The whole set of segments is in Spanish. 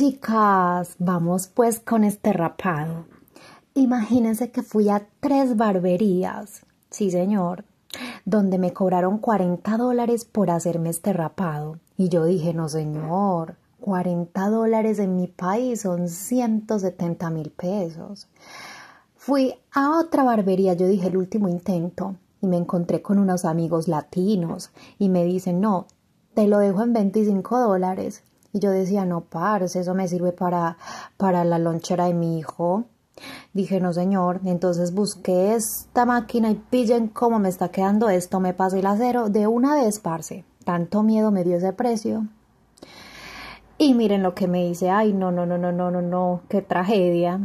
chicas, vamos pues con este rapado. Imagínense que fui a tres barberías, sí señor, donde me cobraron 40 dólares por hacerme este rapado. Y yo dije, no señor, 40 dólares en mi país son 170 mil pesos. Fui a otra barbería, yo dije el último intento, y me encontré con unos amigos latinos y me dicen, no, te lo dejo en 25 dólares. Y yo decía, no, parce, eso me sirve para, para la lonchera de mi hijo. Dije, no, señor. Entonces busqué esta máquina y pillen cómo me está quedando esto. Me pasé el acero de una vez, parce. Tanto miedo me dio ese precio. Y miren lo que me dice. Ay, no, no, no, no, no, no, no. Qué tragedia.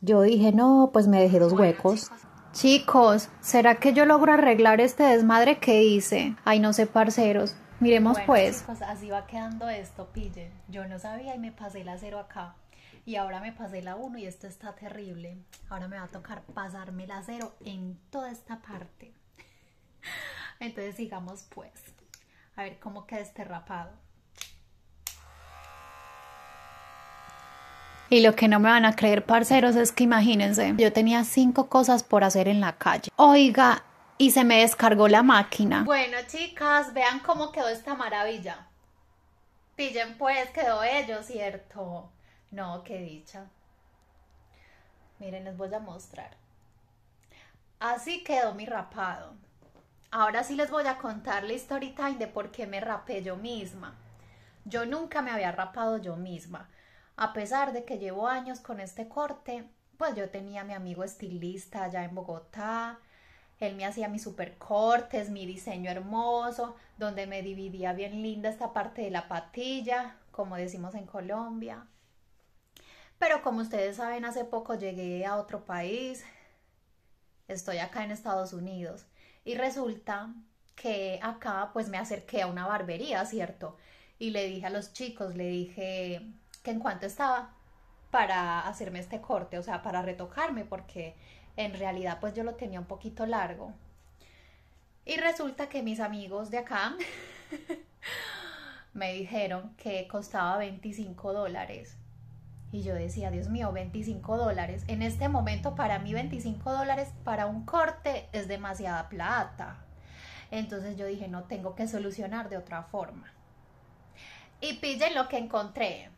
Yo dije, no, pues me dejé dos huecos. Chicos, ¿será que yo logro arreglar este desmadre que hice? Ay, no sé, parceros. Miremos pues. así va quedando esto, pille Yo no sabía y me pasé la cero acá. Y ahora me pasé la 1 y esto está terrible. Ahora me va a tocar pasarme la cero en toda esta parte. Entonces sigamos pues. A ver cómo queda este rapado. Y lo que no me van a creer, parceros, es que imagínense, yo tenía cinco cosas por hacer en la calle. Oiga, y se me descargó la máquina. Bueno, chicas, vean cómo quedó esta maravilla. Pillen pues, quedó ello, ¿cierto? No, qué dicha. Miren, les voy a mostrar. Así quedó mi rapado. Ahora sí les voy a contar la historia de por qué me rapé yo misma. Yo nunca me había rapado yo misma. A pesar de que llevo años con este corte, pues yo tenía a mi amigo estilista allá en Bogotá, él me hacía mis super cortes, mi diseño hermoso, donde me dividía bien linda esta parte de la patilla, como decimos en Colombia. Pero como ustedes saben, hace poco llegué a otro país, estoy acá en Estados Unidos y resulta que acá pues me acerqué a una barbería, ¿cierto? Y le dije a los chicos, le dije que en cuanto estaba para hacerme este corte, o sea, para retocarme, porque en realidad pues yo lo tenía un poquito largo. Y resulta que mis amigos de acá me dijeron que costaba 25 dólares. Y yo decía, Dios mío, 25 dólares. En este momento para mí 25 dólares para un corte es demasiada plata. Entonces yo dije, no tengo que solucionar de otra forma. Y pillen lo que encontré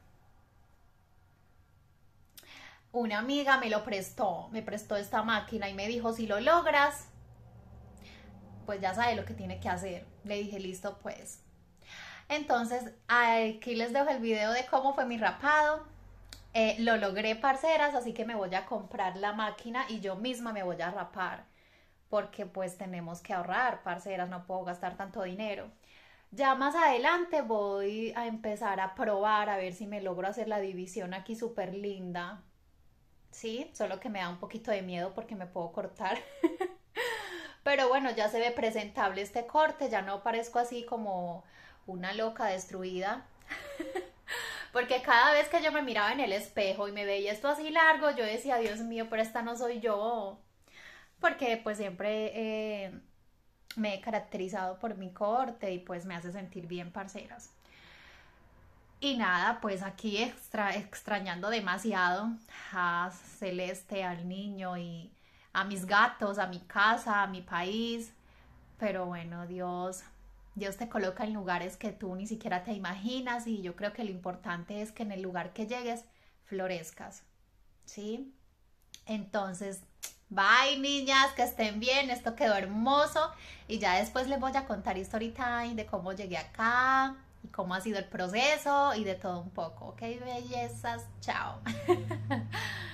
una amiga me lo prestó, me prestó esta máquina y me dijo, si lo logras, pues ya sabe lo que tiene que hacer. Le dije, listo, pues. Entonces, aquí les dejo el video de cómo fue mi rapado. Eh, lo logré, parceras, así que me voy a comprar la máquina y yo misma me voy a rapar. Porque pues tenemos que ahorrar, parceras, no puedo gastar tanto dinero. Ya más adelante voy a empezar a probar a ver si me logro hacer la división aquí súper linda ¿sí? Solo que me da un poquito de miedo porque me puedo cortar. Pero bueno, ya se ve presentable este corte, ya no parezco así como una loca destruida. porque cada vez que yo me miraba en el espejo y me veía esto así largo, yo decía, Dios mío, pero esta no soy yo. Porque pues siempre eh, me he caracterizado por mi corte y pues me hace sentir bien, parceras. Y nada, pues aquí extra, extrañando demasiado a Celeste, al niño y a mis gatos, a mi casa, a mi país. Pero bueno, Dios, Dios te coloca en lugares que tú ni siquiera te imaginas y yo creo que lo importante es que en el lugar que llegues florezcas. ¿Sí? Entonces, bye niñas, que estén bien, esto quedó hermoso y ya después les voy a contar story time de cómo llegué acá, cómo ha sido el proceso y de todo un poco. Ok, bellezas, chao.